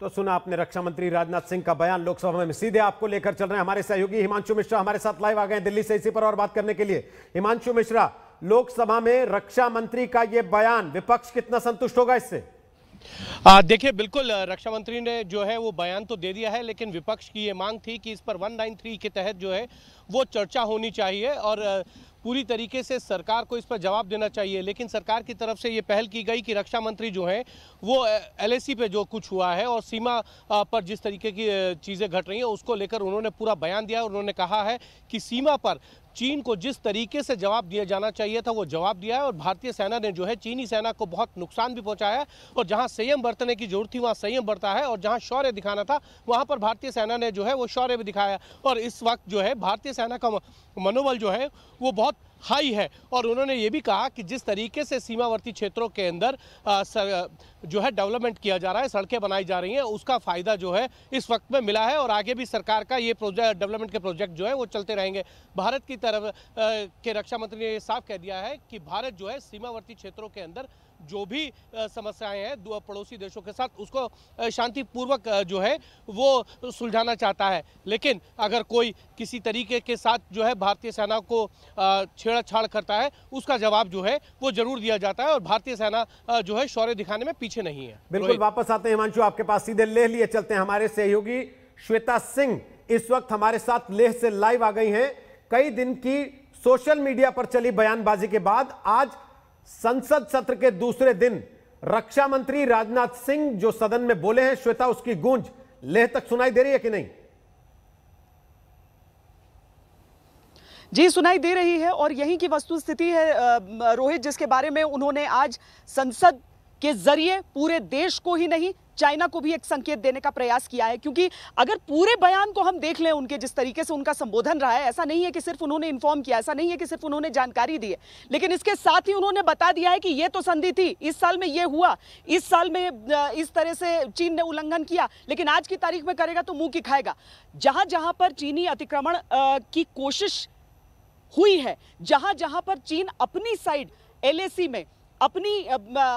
तो सुना आपने रक्षा मंत्री राजनाथ सिंह का बयान लोकसभा में सीधे आपको लेकर चल रहे हैं हमारे सहयोगी हिमांशु मिश्रा हमारे साथ लाइव आ गए दिल्ली से इसी पर और बात करने के लिए हिमांशु मिश्रा लोकसभा में रक्षा मंत्री का ये बयान विपक्ष कितना संतुष्ट होगा इससे देखिए बिल्कुल रक्षा मंत्री ने जो है वो बयान तो दे दिया है लेकिन विपक्ष की ये मांग थी कि इस पर 193 के तहत जो है वो चर्चा होनी चाहिए और आ, पूरी तरीके से सरकार को इस पर जवाब देना चाहिए लेकिन सरकार की तरफ से ये पहल की गई कि रक्षा मंत्री जो हैं वो एलएसी पे जो कुछ हुआ है और सीमा पर जिस तरीके की चीज़ें घट रही हैं उसको लेकर उन्होंने पूरा बयान दिया उन्होंने कहा है कि सीमा पर चीन को जिस तरीके से जवाब दिया जाना चाहिए था वो जवाब दिया है और भारतीय सेना ने जो है चीनी सेना को बहुत नुकसान भी पहुंचाया है और जहां संयम बरतने की जरूरत थी वहां संयम बरता है और जहां शौर्य दिखाना था वहां पर भारतीय सेना ने जो है वो शौर्य भी दिखाया और इस वक्त जो है भारतीय सेना का मनोबल जो है वो बहुत हाई है और उन्होंने ये भी कहा कि जिस तरीके से सीमावर्ती क्षेत्रों के अंदर जो है डेवलपमेंट किया जा रहा है सड़कें बनाई जा रही हैं उसका फ़ायदा जो है इस वक्त में मिला है और आगे भी सरकार का ये प्रोजेक्ट डेवलपमेंट के प्रोजेक्ट जो है वो चलते रहेंगे भारत की तरफ के रक्षा मंत्री ने साफ कह दिया है कि भारत जो है सीमावर्ती क्षेत्रों के अंदर जो भी समस्याएं हैं पड़ोसी देशों के साथ उसको शांतिपूर्वक जो है वो सुलझाना चाहता है लेकिन अगर कोई किसी तरीके के साथ जो है भारतीय सेना को छेड़छाड़ करता है उसका जवाब जो है वो जरूर दिया जाता है और भारतीय सेना जो है शौर्य दिखाने में पीछे नहीं है बिल्कुल वापस आते हैं हिमांशु आपके पास सीधे लेह लिए चलते हैं हमारे सहयोगी श्वेता सिंह इस वक्त हमारे साथ लेह से लाइव आ गई हैं कई दिन की सोशल मीडिया पर चली बयानबाजी के बाद आज संसद सत्र के दूसरे दिन रक्षा मंत्री राजनाथ सिंह जो सदन में बोले हैं श्वेता उसकी गूंज लेह तक सुनाई दे रही है कि नहीं जी सुनाई दे रही है और यही की वस्तु स्थिति है रोहित जिसके बारे में उन्होंने आज संसद के जरिए पूरे देश को ही नहीं चाइना को भी एक संकेत देने का प्रयास किया है क्योंकि अगर पूरे बयान को हम देख लें उनके जिस तरीके से उनका संबोधन रहा है ऐसा नहीं है कि सिर्फ उन्होंने इन्फॉर्म किया ऐसा नहीं है कि सिर्फ उन्होंने जानकारी दी है लेकिन इसके साथ ही उन्होंने बता दिया है कि ये तो संधि थी इस साल में ये हुआ इस साल में इस तरह से चीन ने उल्लंघन किया लेकिन आज की तारीख में करेगा तो मुंह की खाएगा जहां जहां पर चीनी अतिक्रमण की कोशिश हुई है जहां जहां पर चीन अपनी साइड एलएसी में अपनी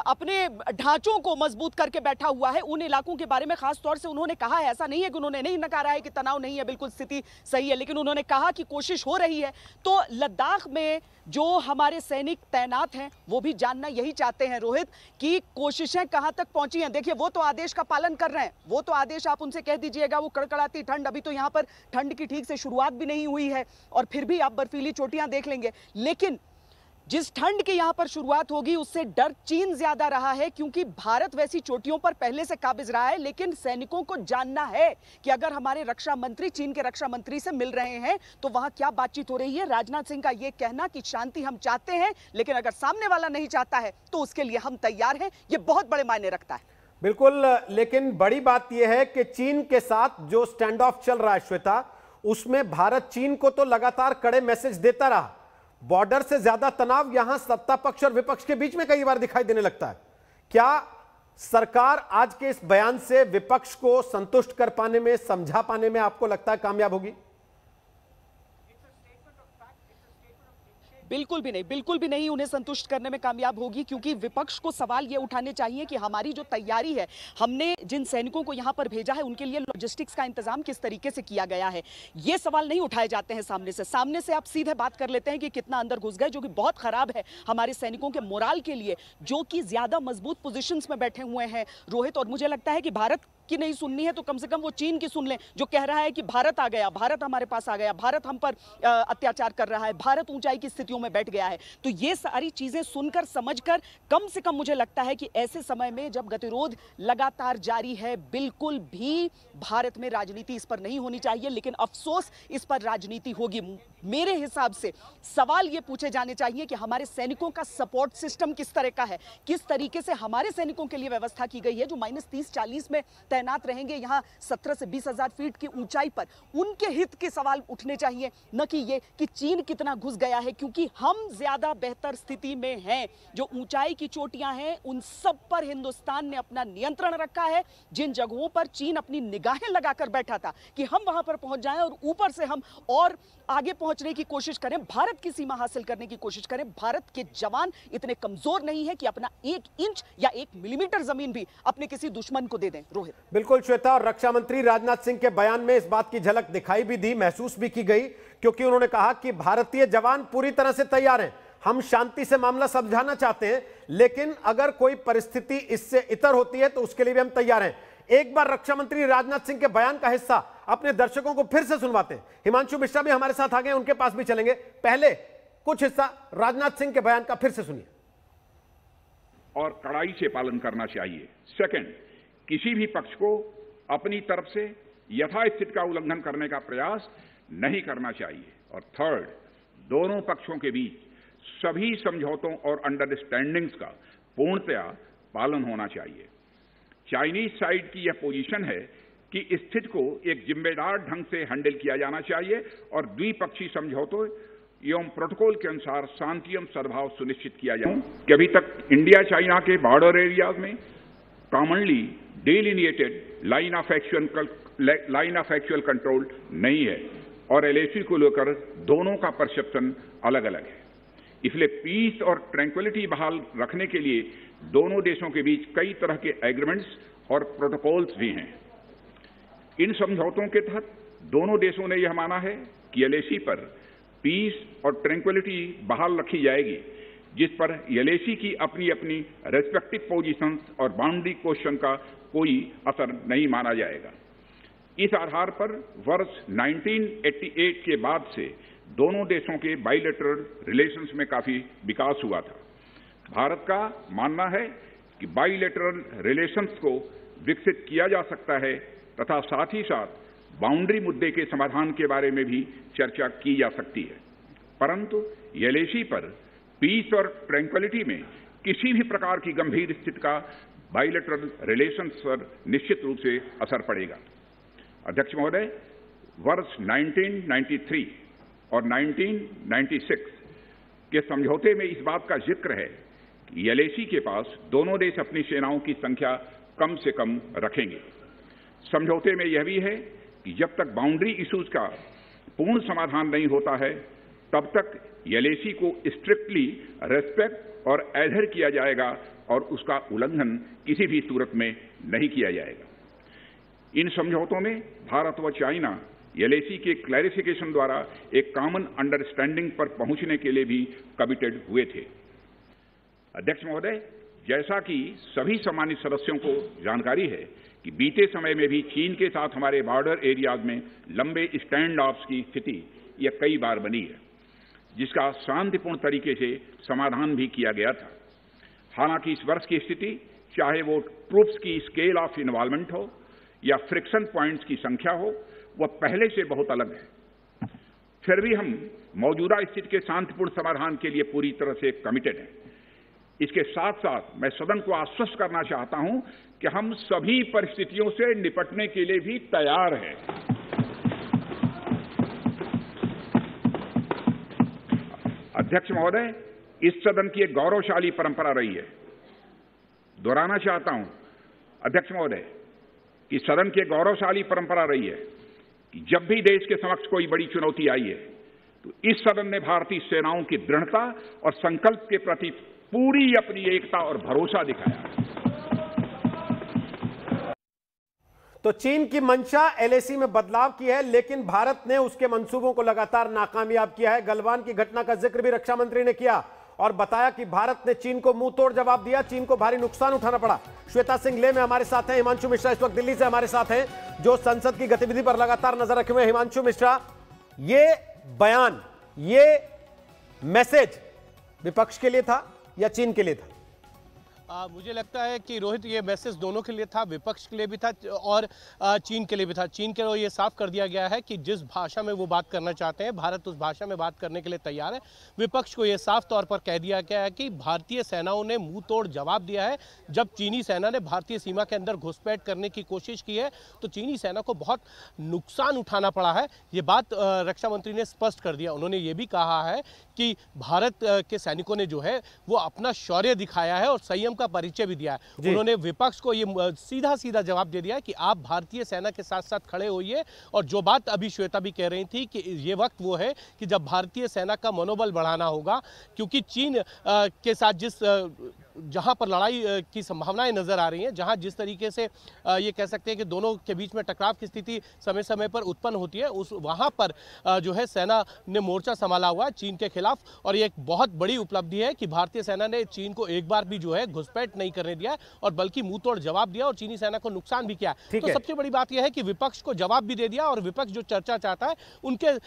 अपने ढांचों को मजबूत करके बैठा हुआ है उन इलाकों के बारे में खास तौर से उन्होंने कहा है ऐसा नहीं है कि उन्होंने नहीं नकारा है कि तनाव नहीं है बिल्कुल स्थिति सही है लेकिन उन्होंने कहा कि कोशिश हो रही है तो लद्दाख में जो हमारे सैनिक तैनात हैं वो भी जानना यही चाहते हैं रोहित कि कोशिशें कहाँ तक पहुंची हैं देखिए वो तो आदेश का पालन कर रहे हैं वो तो आदेश आप उनसे कह दीजिएगा वो कड़कड़ाती ठंड अभी तो यहाँ पर ठंड की ठीक से शुरुआत भी नहीं हुई है और फिर भी आप बर्फीली चोटियाँ देख लेंगे लेकिन जिस ठंड की यहां पर शुरुआत होगी उससे डर चीन ज्यादा रहा है क्योंकि भारत वैसी चोटियों पर पहले से काबिज रहा है लेकिन सैनिकों को जानना है कि अगर हमारे रक्षा मंत्री चीन के रक्षा मंत्री से मिल रहे हैं तो वहां क्या बातचीत हो रही है राजनाथ सिंह का यह कहना कि शांति हम चाहते हैं लेकिन अगर सामने वाला नहीं चाहता है तो उसके लिए हम तैयार हैं ये बहुत बड़े मायने रखता है बिल्कुल लेकिन बड़ी बात यह है कि चीन के साथ जो स्टैंड ऑफ चल रहा है श्वेता उसमें भारत चीन को तो लगातार कड़े मैसेज देता रहा बॉर्डर से ज्यादा तनाव यहां सत्ता पक्ष और विपक्ष के बीच में कई बार दिखाई देने लगता है क्या सरकार आज के इस बयान से विपक्ष को संतुष्ट कर पाने में समझा पाने में आपको लगता है कामयाब होगी बिल्कुल भी नहीं बिल्कुल भी नहीं उन्हें संतुष्ट करने में कामयाब होगी क्योंकि विपक्ष को सवाल ये उठाने चाहिए कि हमारी जो तैयारी है हमने जिन सैनिकों को यहाँ पर भेजा है उनके लिए लॉजिस्टिक्स का इंतजाम किस तरीके से किया गया है ये सवाल नहीं उठाए जाते हैं सामने से सामने से आप सीधे बात कर लेते हैं कि कितना अंदर घुस गए जो कि बहुत खराब है हमारे सैनिकों के मोराल के लिए जो कि ज्यादा मजबूत पोजिशन में बैठे हुए हैं रोहित और मुझे लगता है कि भारत की नहीं सुननी है तो कम से कम वो चीन की सुन लें जो कह रहा है कि भारत आ गया भारत हमारे पास आ गया भारत हम पर अत्याचार कर रहा है भारत ऊंचाई की स्थितियों में बैठ गया है तो ये सारी चीज़ें सुनकर समझकर कम से कम मुझे लगता है कि ऐसे समय में जब गतिरोध लगातार जारी है बिल्कुल भी भारत में राजनीति इस पर नहीं होनी चाहिए लेकिन अफसोस इस पर राजनीति होगी मेरे हिसाब से सवाल ये पूछे जाने चाहिए कि हमारे सैनिकों का सपोर्ट सिस्टम किस तरह का है किस तरीके से हमारे सैनिकों के लिए व्यवस्था की गई है जो माइनस तीस चालीस में तैनात तैनात रहेंगे यहाँ सत्रह से बीस हजार फीट की ऊंचाई पर उनके हित के सवाल उठने चाहिए न कि ये कि चीन कितना घुस गया है क्योंकि हम ज्यादा बेहतर स्थिति में हैं जो ऊंचाई की चोटियां हैं उन सब पर हिंदुस्तान ने अपना नियंत्रण रखा है जिन जगहों पर चीन अपनी निगाहें लगाकर बैठा था कि हम वहां पर पहुंच जाए और ऊपर से हम और आगे पहुंचने की कोशिश करें भारत की सीमा हासिल करने की कोशिश करें भारत के जवान इतने कमजोर नहीं है कि अपना एक इंच या एक मिलीमीटर जमीन भी अपने किसी दुश्मन को दे दें रोहित बिल्कुल श्वेता और रक्षा मंत्री राजनाथ सिंह के बयान में इस बात की झलक दिखाई भी दी महसूस भी की गई क्योंकि उन्होंने कहा कि भारतीय जवान पूरी तरह से तैयार हैं हम शांति से मामला समझाना चाहते हैं लेकिन अगर कोई परिस्थिति इससे इतर होती है तो उसके लिए भी हम तैयार हैं एक बार रक्षा मंत्री राजनाथ सिंह के बयान का हिस्सा अपने दर्शकों को फिर से सुनवाते हैं हिमांशु मिश्रा भी हमारे साथ आ गए उनके पास भी चलेंगे पहले कुछ हिस्सा राजनाथ सिंह के बयान का फिर से सुनिए और कड़ाई से पालन करना चाहिए सेकेंड किसी भी पक्ष को अपनी तरफ से यथास्थित का उल्लंघन करने का प्रयास नहीं करना चाहिए और थर्ड दोनों पक्षों के बीच सभी समझौतों और अंडरस्टैंडिंग्स का पूर्णतया पालन होना चाहिए चाइनीज साइड की यह पोजीशन है कि स्थिति को एक जिम्मेदार ढंग से हैंडल किया जाना चाहिए और द्विपक्षीय समझौतों एवं प्रोटोकॉल के अनुसार शांति एवं सद्भाव सुनिश्चित किया जाए कि अभी तक इंडिया चाइना के बॉर्डर एरियाज में commonly delineated line of actual line of actual control नहीं है और एलएसी को लेकर दोनों का परसेप्शन अलग अलग है इसलिए पीस और ट्रैंक्विलिटी बहाल रखने के लिए दोनों देशों के बीच कई तरह के एग्रीमेंट्स और प्रोटोकॉल्स भी हैं इन समझौतों के तहत दोनों देशों ने यह माना है कि एलएसी पर पीस और ट्रैंक्विलिटी बहाल रखी जाएगी जिस पर एलएसी की अपनी अपनी रेस्पेक्टिव पोजिशन और बाउंड्री क्वेश्चन का कोई असर नहीं माना जाएगा इस आधार पर वर्ष 1988 के बाद से दोनों देशों के बाइलेटरल रिलेशंस में काफी विकास हुआ था भारत का मानना है कि बाइलेटरल रिलेशंस को विकसित किया जा सकता है तथा साथ ही साथ बाउंड्री मुद्दे के समाधान के बारे में भी चर्चा की जा सकती है परंतु यलेशी पर पीस और ट्रैंक्वलिटी में किसी भी प्रकार की गंभीर स्थिति का बाइलेटरल रिलेशन पर निश्चित रूप से असर पड़ेगा अध्यक्ष महोदय वर्ष 1993 और 1996 के समझौते में इस बात का जिक्र है कि एलएसी के पास दोनों देश अपनी सेनाओं की संख्या कम से कम रखेंगे समझौते में यह भी है कि जब तक बाउंड्री इश्यूज का पूर्ण समाधान नहीं होता है तब तक एलएसी को स्ट्रिक्टली रेस्पेक्ट और एधर किया जाएगा और उसका उल्लंघन किसी भी सूरत में नहीं किया जाएगा इन समझौतों में भारत व चाइना एलएसी के क्लैरिफिकेशन द्वारा एक कॉमन अंडरस्टैंडिंग पर पहुंचने के लिए भी कमिटेड हुए थे अध्यक्ष महोदय जैसा कि सभी सामान्य सदस्यों को जानकारी है कि बीते समय में भी चीन के साथ हमारे बॉर्डर एरियाज में लंबे स्टैंड ऑफ्स की स्थिति यह कई बार बनी है जिसका शांतिपूर्ण तरीके से समाधान भी किया गया था हालांकि इस वर्ष की स्थिति चाहे वो ट्रूप्स की स्केल ऑफ इन्वॉल्वमेंट हो या फ्रिक्शन पॉइंट्स की संख्या हो वह पहले से बहुत अलग है फिर भी हम मौजूदा स्थिति के शांतिपूर्ण समाधान के लिए पूरी तरह से कमिटेड हैं इसके साथ साथ मैं सदन को आश्वस्त करना चाहता हूं कि हम सभी परिस्थितियों से निपटने के लिए भी तैयार हैं अध्यक्ष महोदय इस सदन की एक गौरवशाली परंपरा रही है दोहराना चाहता हूं अध्यक्ष महोदय कि सदन की एक गौरवशाली परंपरा रही है कि जब भी देश के समक्ष कोई बड़ी चुनौती आई है तो इस सदन ने भारतीय सेनाओं की दृढ़ता और संकल्प के प्रति पूरी अपनी एकता और भरोसा दिखाया तो चीन की मंशा एलएसी में बदलाव की है लेकिन भारत ने उसके मंसूबों को लगातार नाकामयाब किया है गलवान की घटना का जिक्र भी रक्षा मंत्री ने किया और बताया कि भारत ने चीन को मुंह तोड़ जवाब दिया चीन को भारी नुकसान उठाना पड़ा श्वेता सिंह ले में हमारे साथ हैं हिमांशु मिश्रा इस वक्त दिल्ली से हमारे साथ हैं जो संसद की गतिविधि पर लगातार नजर रखे हुए हिमांशु मिश्रा ये बयान ये मैसेज विपक्ष के लिए था या चीन के लिए था आ, मुझे लगता है कि रोहित ये मैसेज दोनों के लिए था विपक्ष के लिए भी था और आ, चीन के लिए भी था चीन के लिए ये साफ कर दिया गया है कि जिस भाषा में वो बात करना चाहते हैं भारत उस भाषा में बात करने के लिए तैयार है विपक्ष को ये साफ तौर पर कह दिया गया है कि भारतीय सेनाओं ने मुंह तोड़ जवाब दिया है जब चीनी सेना ने भारतीय सीमा के अंदर घुसपैठ करने की कोशिश की है तो चीनी सेना को बहुत नुकसान उठाना पड़ा है ये बात रक्षा मंत्री ने स्पष्ट कर दिया उन्होंने ये भी कहा है कि भारत के सैनिकों ने जो है वो अपना शौर्य दिखाया है और संयम का का परिचय भी दिया है उन्होंने विपक्ष को ये सीधा सीधा जवाब दे दिया कि आप भारतीय सेना के साथ साथ खड़े होइए और जो बात अभी श्वेता भी कह रही थी कि ये वक्त वो है कि जब भारतीय सेना का मनोबल बढ़ाना होगा क्योंकि चीन के साथ जिस जहां पर लड़ाई की संभावनाएं नज़र आ रही हैं जहां जिस तरीके से ये कह सकते हैं कि दोनों के बीच में टकराव की स्थिति समय समय पर उत्पन्न होती है उस वहां पर जो है सेना ने मोर्चा संभाला हुआ है चीन के खिलाफ और ये एक बहुत बड़ी उपलब्धि है कि भारतीय सेना ने चीन को एक बार भी जो है घुसपैठ नहीं करने दिया और बल्कि मुंह जवाब दिया और चीनी सेना को नुकसान भी किया तो सबसे बड़ी बात यह है कि विपक्ष को जवाब भी दे दिया और विपक्ष जो चर्चा चाहता है उनके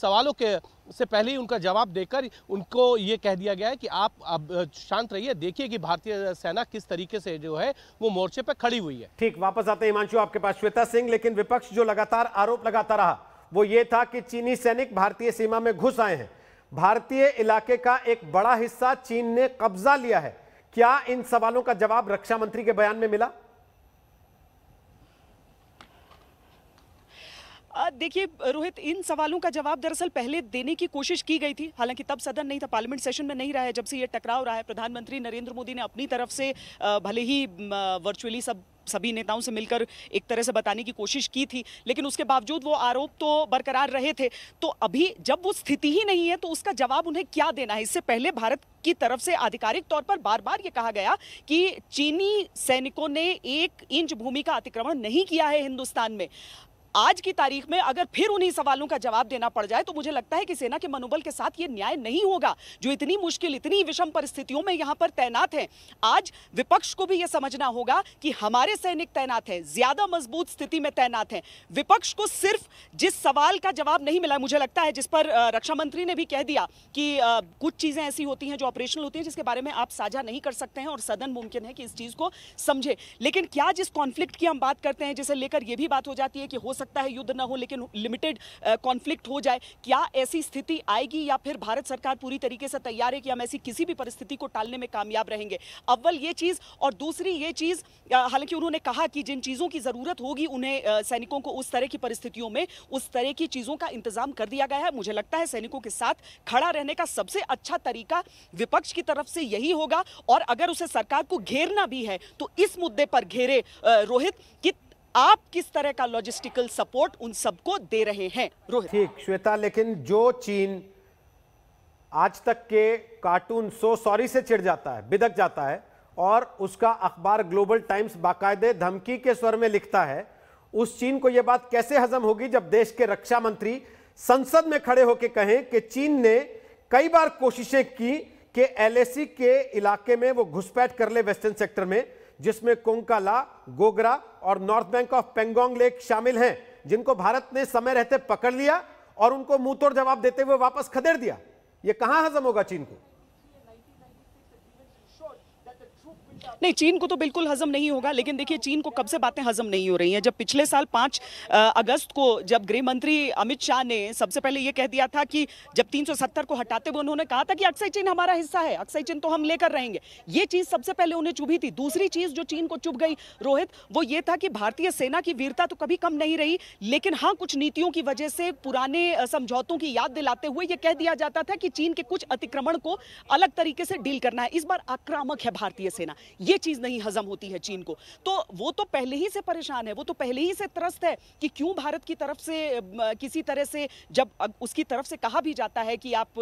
सवालों के से पहले ही उनका जवाब देकर उनको ये कह दिया गया है कि आप अब शांत रहिए देखिए कि भारतीय सेना किस तरीके से जो है वो मोर्चे पर खड़ी हुई है ठीक वापस आते हिमांशु आपके पास श्वेता सिंह लेकिन विपक्ष जो लगातार आरोप लगाता रहा वो ये था कि चीनी सैनिक भारतीय सीमा में घुस आए हैं भारतीय इलाके का एक बड़ा हिस्सा चीन ने कब्जा लिया है क्या इन सवालों का जवाब रक्षा मंत्री के बयान में मिला देखिए रोहित इन सवालों का जवाब दरअसल पहले देने की कोशिश की गई थी हालांकि तब सदन नहीं था पार्लियामेंट सेशन में नहीं रहा है जब से ये टकराव रहा है प्रधानमंत्री नरेंद्र मोदी ने अपनी तरफ से भले ही वर्चुअली सब सभी नेताओं से मिलकर एक तरह से बताने की कोशिश की थी लेकिन उसके बावजूद वो आरोप तो बरकरार रहे थे तो अभी जब वो स्थिति ही नहीं है तो उसका जवाब उन्हें क्या देना है इससे पहले भारत की तरफ से आधिकारिक तौर पर बार बार ये कहा गया कि चीनी सैनिकों ने एक इंच भूमि का अतिक्रमण नहीं किया है हिंदुस्तान में आज की तारीख में अगर फिर उन्हीं सवालों का जवाब देना पड़ जाए तो मुझे लगता है कि सेना के मनोबल के साथ ये न्याय नहीं होगा जो इतनी मुश्किल इतनी विषम परिस्थितियों में यहाँ पर तैनात हैं आज विपक्ष को भी ये समझना होगा कि हमारे सैनिक तैनात हैं ज्यादा मजबूत स्थिति में तैनात हैं विपक्ष को सिर्फ जिस सवाल का जवाब नहीं मिला मुझे लगता है जिस पर रक्षा मंत्री ने भी कह दिया कि कुछ चीज़ें ऐसी होती हैं जो ऑपरेशनल होती हैं जिसके बारे में आप साझा नहीं कर सकते हैं और सदन मुमकिन है कि इस चीज़ को समझे लेकिन क्या जिस कॉन्फ्लिक्ट की हम बात करते हैं जिसे लेकर यह भी बात हो जाती है कि हो सकता है युद्ध ना हो लेकिन लिमिटेड कॉन्फ्लिक्ट हो जाए क्या ऐसी स्थिति आएगी या फिर भारत सरकार पूरी तरीके से तैयार है कि हम ऐसी किसी भी परिस्थिति को टालने में कामयाब रहेंगे अव्वल ये चीज़ और दूसरी ये चीज़ हालांकि उन्होंने कहा कि जिन चीज़ों की ज़रूरत होगी उन्हें सैनिकों को उस तरह की परिस्थितियों में उस तरह की चीज़ों का इंतजाम कर दिया गया है मुझे लगता है सैनिकों के साथ खड़ा रहने का सबसे अच्छा तरीका विपक्ष की तरफ से यही होगा और अगर उसे सरकार को घेरना भी है तो इस मुद्दे पर घेरे रोहित कि आप किस तरह का लॉजिस्टिकल सपोर्ट उन सबको दे रहे हैं रोहित ठीक श्वेता लेकिन जो चीन आज तक के कार्टून सो सॉरी से चिड़ जाता है बिदक जाता है और उसका अखबार ग्लोबल टाइम्स बाकायदे धमकी के स्वर में लिखता है उस चीन को यह बात कैसे हजम होगी जब देश के रक्षा मंत्री संसद में खड़े होकर कहें कि चीन ने कई बार कोशिशें की कि एलएसी के इलाके में वो घुसपैठ कर ले वेस्टर्न सेक्टर में जिसमें कोंकाला गोगरा और north bank of Pangong lake शामिल हैं जिनको भारत ने समय रहते पकड़ लिया और उनको मुंह जवाब देते हुए वापस खदेड़ दिया यह कहां हजम होगा चीन को नहीं चीन को तो बिल्कुल हजम नहीं होगा लेकिन देखिए चीन को कब से बातें हजम नहीं हो रही हैं जब पिछले साल पाँच अगस्त को जब गृह मंत्री अमित शाह ने सबसे पहले ये कह दिया था कि जब 370 को हटाते हुए उन्होंने कहा था कि अक्सई चीन हमारा हिस्सा है अक्सई चीन तो हम लेकर रहेंगे ये चीज़ सबसे पहले उन्हें चुभी थी दूसरी चीज़ जो चीन को चुभ गई रोहित वो ये था कि भारतीय सेना की वीरता तो कभी कम नहीं रही लेकिन हाँ कुछ नीतियों की वजह से पुराने समझौतों की याद दिलाते हुए ये कह दिया जाता था कि चीन के कुछ अतिक्रमण को अलग तरीके से डील करना है इस बार आक्रामक है भारतीय सेना ये चीज़ नहीं हजम होती है चीन को तो वो तो पहले ही से परेशान है वो तो पहले ही से त्रस्त है कि क्यों भारत की तरफ से किसी तरह से जब उसकी तरफ से कहा भी जाता है कि आप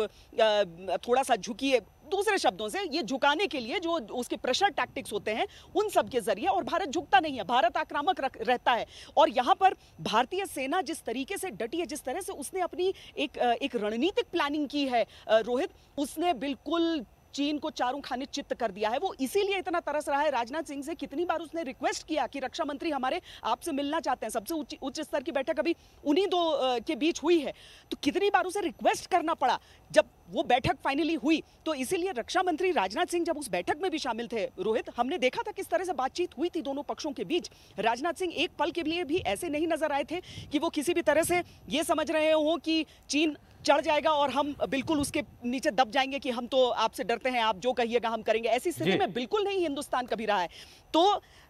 थोड़ा सा झुकिए दूसरे शब्दों से ये झुकाने के लिए जो उसके प्रेशर टैक्टिक्स होते हैं उन सब के जरिए और भारत झुकता नहीं है भारत आक्रामक रहता है और यहाँ पर भारतीय सेना जिस तरीके से डटी है जिस तरह से उसने अपनी एक एक रणनीतिक प्लानिंग की है रोहित उसने बिल्कुल चीन को चारों खाने चित्त कर दिया है वो इसीलिए इतना तरस रहा है राजनाथ सिंह से कितनी बार उसने रिक्वेस्ट किया कि रक्षा मंत्री हमारे आपसे मिलना चाहते हैं सबसे उच्च स्तर की बैठक अभी उन्हीं दो के बीच हुई है तो कितनी बार उसे रिक्वेस्ट करना पड़ा जब वो बैठक फाइनली हुई तो इसीलिए रक्षा मंत्री राजनाथ सिंह जब उस बैठक में भी शामिल थे रोहित हमने देखा था किस तरह से बातचीत हुई थी दोनों पक्षों के बीच राजनाथ सिंह एक पल के लिए भी ऐसे नहीं नजर आए थे कि वो किसी भी तरह से ये समझ रहे हो कि चीन चढ़ जाएगा और हम बिल्कुल उसके नीचे दब जाएंगे कि हम तो आपसे डरते हैं आप जो कहिएगा हम करेंगे ऐसी स्थिति में बिल्कुल नहीं हिंदुस्तान कभी रहा है तो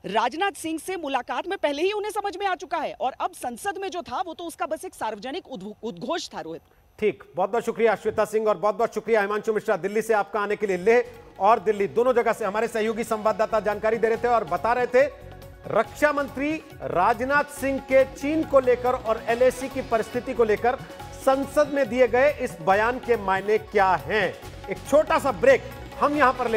राजनाथ सिंह से मुलाकात में पहले ही उन्हें समझ में आ चुका है और अब संसद में जो था वो तो उसका बस एक सार्वजनिक उद्घोष था रोहित ठीक बहुत बहुत शुक्रिया श्वेता सिंह और बहुत बहुत शुक्रिया हिमांशु मिश्रा दिल्ली से आपका आने के लिए ले और दिल्ली दोनों जगह से हमारे सहयोगी संवाददाता जानकारी दे रहे थे और बता रहे थे रक्षा मंत्री राजनाथ सिंह के चीन को लेकर और एलएसी की परिस्थिति को लेकर संसद में दिए गए इस बयान के मायने क्या हैं एक छोटा सा ब्रेक हम यहां पर ले